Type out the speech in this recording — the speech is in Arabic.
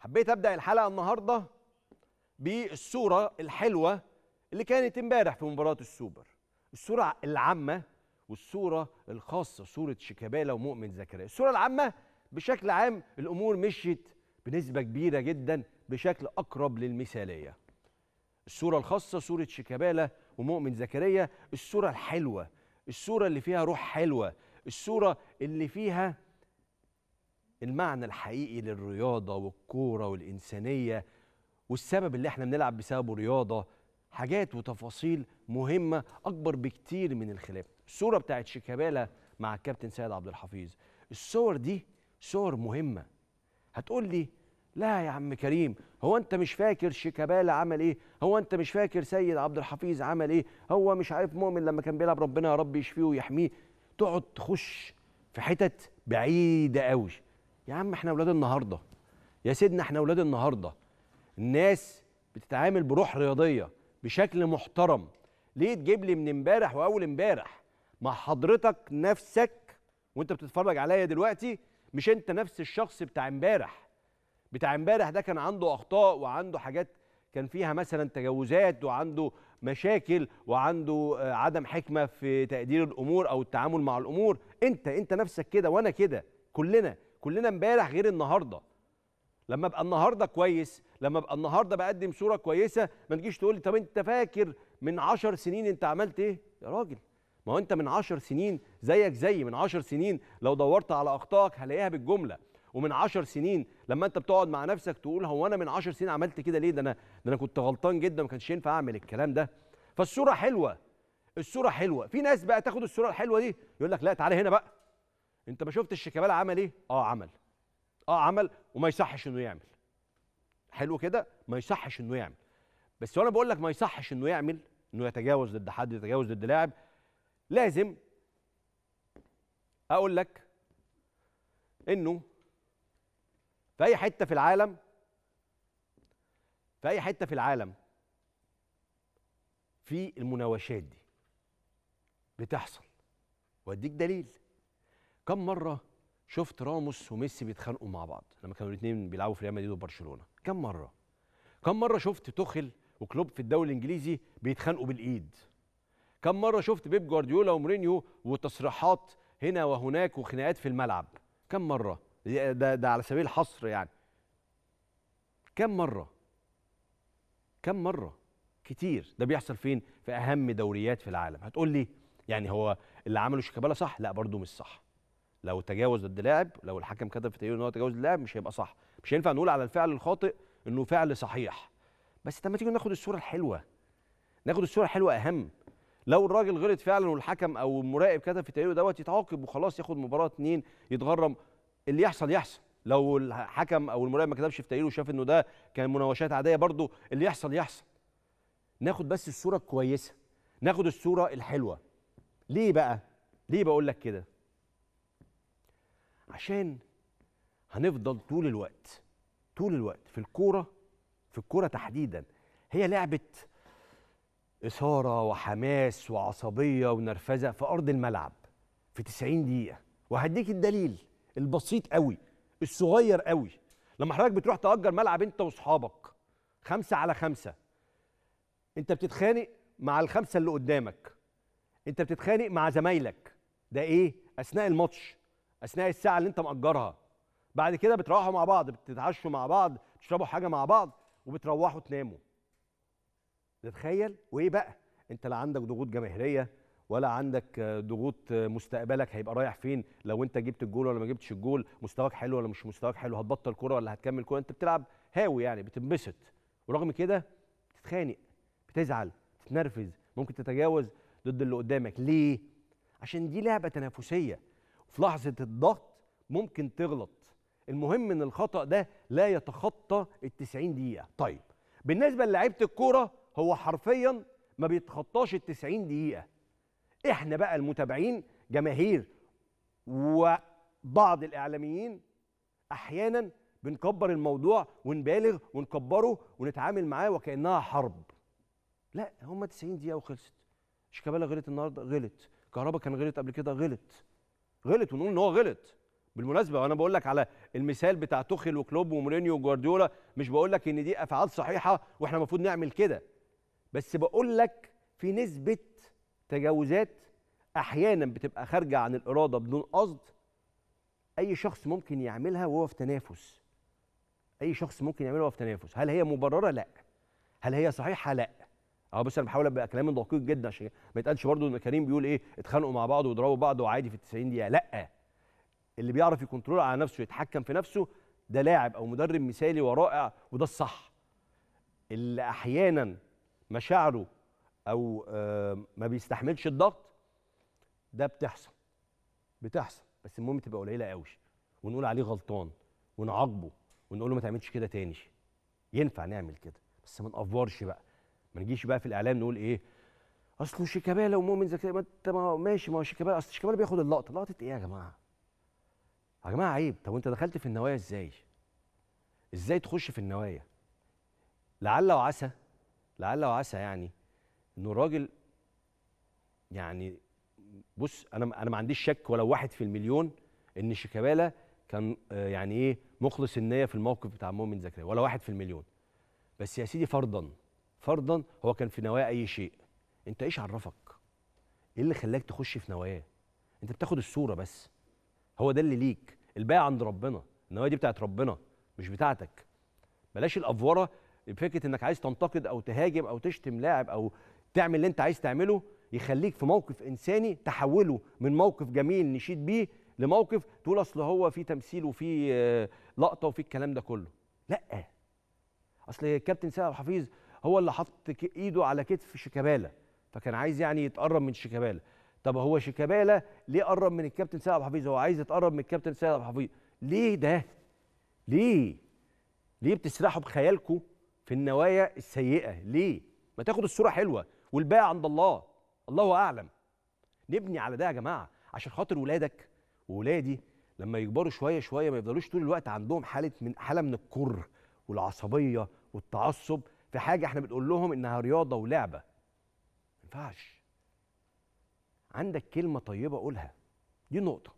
حبيت ابدا الحلقه النهارده بالصوره الحلوه اللي كانت امبارح في مباراه السوبر الصوره العامه والصوره الخاصه صوره شيكابالا ومؤمن زكريا الصوره العامه بشكل عام الامور مشيت بنسبه كبيره جدا بشكل اقرب للمثاليه الصوره الخاصه صوره شيكابالا ومؤمن زكريا الصوره الحلوه الصوره اللي فيها روح حلوه الصوره اللي فيها المعنى الحقيقي للرياضة والكورة والإنسانية والسبب اللي احنا بنلعب بسببه رياضة حاجات وتفاصيل مهمة أكبر بكتير من الخلاف الصورة بتاعت شيكابالا مع الكابتن سيد عبد الحفيظ الصور دي صور مهمة هتقول لي لا يا عم كريم هو انت مش فاكر شيكابالا عمل ايه هو انت مش فاكر سيد عبد الحفيظ عمل ايه هو مش عارف مؤمن لما كان بيلعب ربنا يا رب يشفيه ويحميه تقعد تخش في حتت بعيده قوي يا عم احنا اولاد النهارده يا سيدنا احنا اولاد النهارده الناس بتتعامل بروح رياضيه بشكل محترم ليه تجيب لي من امبارح واول امبارح مع حضرتك نفسك وانت بتتفرج عليا دلوقتي مش انت نفس الشخص بتاع امبارح بتاع امبارح ده كان عنده اخطاء وعنده حاجات كان فيها مثلا تجاوزات وعنده مشاكل وعنده آه، عدم حكمه في تقدير الامور او التعامل مع الامور انت انت نفسك كده وانا كده كلنا كلنا امبارح غير النهارده لما ابقى النهارده كويس لما ابقى النهارده بقدم صوره كويسه ما تجيش تقول لي طب انت فاكر من 10 سنين انت عملت ايه يا راجل ما هو انت من 10 سنين زيك زي من 10 سنين لو دورت على اخطائك هلاقيها بالجمله ومن 10 سنين لما انت بتقعد مع نفسك تقول هو انا من 10 سنين عملت كده ليه ده انا ده انا كنت غلطان جدا ما كانش ينفع اعمل الكلام ده فالصوره حلوه الصوره حلوه في ناس بقى تاخد الصوره الحلوه دي يقول لك لا تعالى هنا بقى انت ما شفتش شيكابالا عمل ايه اه عمل اه عمل وما يصحش انه يعمل حلو كده ما يصحش انه يعمل بس وانا بقول لك ما يصحش انه يعمل انه يتجاوز ضد حد يتجاوز ضد لاعب لازم اقول لك انه في اي حته في العالم في اي حته في العالم في المناوشات دي بتحصل واديك دليل كم مره شفت راموس وميسي بيتخانقوا مع بعض لما كانوا الاثنين بيلعبوا في ريال مدريد وبرشلونه كم مره كم مره شفت توخل وكلوب في الدوري الانجليزي بيتخانقوا بالايد كم مره شفت بيب جوارديولا ومورينيو وتصريحات هنا وهناك وخناقات في الملعب كم مره ده ده على سبيل الحصر يعني كم مره كم مره كتير ده بيحصل فين في اهم دوريات في العالم هتقول لي يعني هو اللي عمله شيكابالا صح لا برضه مش صح لو تجاوز ضد لاعب لو الحكم كتب في تقريره ان هو تجاوز اللاعب مش هيبقى صح مش هينفع نقول على الفعل الخاطئ انه فعل صحيح بس لما تيجي ناخد الصوره الحلوه ناخد الصوره الحلوه اهم لو الراجل غلط فعلا والحكم او المراقب كتب في تقريره دوت يتعاقب وخلاص ياخد مباراه اتنين يتغرم اللي يحصل يحصل لو الحكم او المراقب ما كتبش في تقريره وشاف انه ده كان مناوشات عاديه برضه اللي يحصل يحصل ناخد بس الصوره الكويسه ناخد الصوره الحلوه ليه بقى ليه بقول لك كده عشان هنفضل طول الوقت طول الوقت في الكوره في الكوره تحديدا هي لعبه اثاره وحماس وعصبيه ونرفزه في ارض الملعب في 90 دقيقه وهديك الدليل البسيط قوي الصغير قوي لما حضرتك بتروح تأجر ملعب انت واصحابك خمسة على خمسة انت بتتخانق مع الخمسة اللي قدامك انت بتتخانق مع زمايلك ده ايه اثناء الماتش اثناء الساعه اللي انت مأجرها بعد كده بتروحوا مع بعض بتتعشوا مع بعض بتشربوا حاجه مع بعض وبتروحوا تناموا تتخيل وايه بقى انت لا عندك ضغوط جماهيريه ولا عندك ضغوط مستقبلك هيبقى رايح فين لو انت جبت الجول ولا ما جبتش الجول مستواك حلو ولا مش مستواك حلو هتبطل كوره ولا هتكمل كوره انت بتلعب هاوي يعني بتنبسط ورغم كده بتتخانق بتزعل بتتنرفز ممكن تتجاوز ضد اللي قدامك ليه عشان دي لعبه تنافسيه في لحظه الضغط ممكن تغلط المهم ان الخطا ده لا يتخطى ال 90 دقيقه طيب بالنسبه للاعيبه الكوره هو حرفيا ما بيتخطاش ال 90 دقيقه احنا بقى المتابعين جماهير وبعض الاعلاميين احيانا بنكبر الموضوع ونبالغ ونكبره ونتعامل معاه وكانها حرب لا هم 90 دقيقه وخلصت شيكابالا غلط النهارده غلط كهربا كان غلط قبل كده غلط غلط ونقول ان هو غلط بالمناسبه وانا بقول لك على المثال بتاع توخيل وكلوب ومورينيو وجوارديولا مش بقول لك ان دي افعال صحيحه واحنا المفروض نعمل كده بس بقول لك في نسبه تجاوزات احيانا بتبقى خارجه عن الاراده بدون قصد اي شخص ممكن يعملها وهو في تنافس اي شخص ممكن يعملها وهو في تنافس هل هي مبرره لا هل هي صحيحه لا اه بس انا بحاول ابقى كلام دقيق جدا عشان ما يتقالش برضو ان كريم بيقول ايه اتخانقوا مع بعض وضربوا بعض وعادي في ال 90 دقيقه لا اللي بيعرف يكنترول على نفسه يتحكم في نفسه ده لاعب او مدرب مثالي ورائع وده الصح اللي احيانا مشاعره او آه، ما بيستحملش الضغط ده بتحصل بتحصل بس المهم تبقى قليله قوي ونقول عليه غلطان ونعاقبه ونقول له ما تعملش كده تاني ينفع نعمل كده بس ما نقفرش بقى ما نجيش بقى في الاعلام نقول ايه اصله شيكابالا ومؤمن زكريا ما انت ما ماشي ما هو شيكابالا اصل شيكابالا بياخد اللقطه لقطه ايه يا جماعه يا جماعه عيب طب وانت دخلت في النوايا ازاي ازاي تخش في النوايا لعل وعسى لعل وعسى يعني انه الراجل يعني بص انا انا ما عنديش شك ولو واحد في المليون ان شيكابالا كان آه، يعني ايه مخلص النيه في الموقف بتاع مؤمن زكريا ولا واحد في المليون بس يا سيدي فرضا فرضا هو كان في نواه اي شيء انت ايش عرفك ايه اللي خلاك تخش في نواه انت بتاخد الصوره بس هو ده اللي ليك الباقي عند ربنا النوايا دي بتاعت ربنا مش بتاعتك بلاش الافوره فكره انك عايز تنتقد او تهاجم او تشتم لاعب او تعمل اللي انت عايز تعمله يخليك في موقف انساني تحوله من موقف جميل نشيد بيه لموقف تقول اصل هو في تمثيل وفي آه، لقطه وفي الكلام ده كله لا اصل الكابتن سعد حفيظ هو اللي حط ايده على كتف شيكابالا فكان عايز يعني يتقرب من شيكابالا طب هو شيكابالا ليه قرب من الكابتن سيد عبد الحفيظ هو عايز يتقرب من الكابتن سيد عبد الحفيظ ليه ده ليه ليه بتسرحوا بخيالكم في النوايا السيئه ليه ما تاخد الصوره حلوه والباقي عند الله الله اعلم نبني على ده يا جماعه عشان خاطر ولادك وولادي لما يكبروا شويه شويه ما يفضلوش طول الوقت عندهم حاله من حاله من الكر والعصبيه والتعصب في حاجه احنا بنقول لهم انها رياضه ولعبه ما ينفعش عندك كلمه طيبه قولها دي نقطه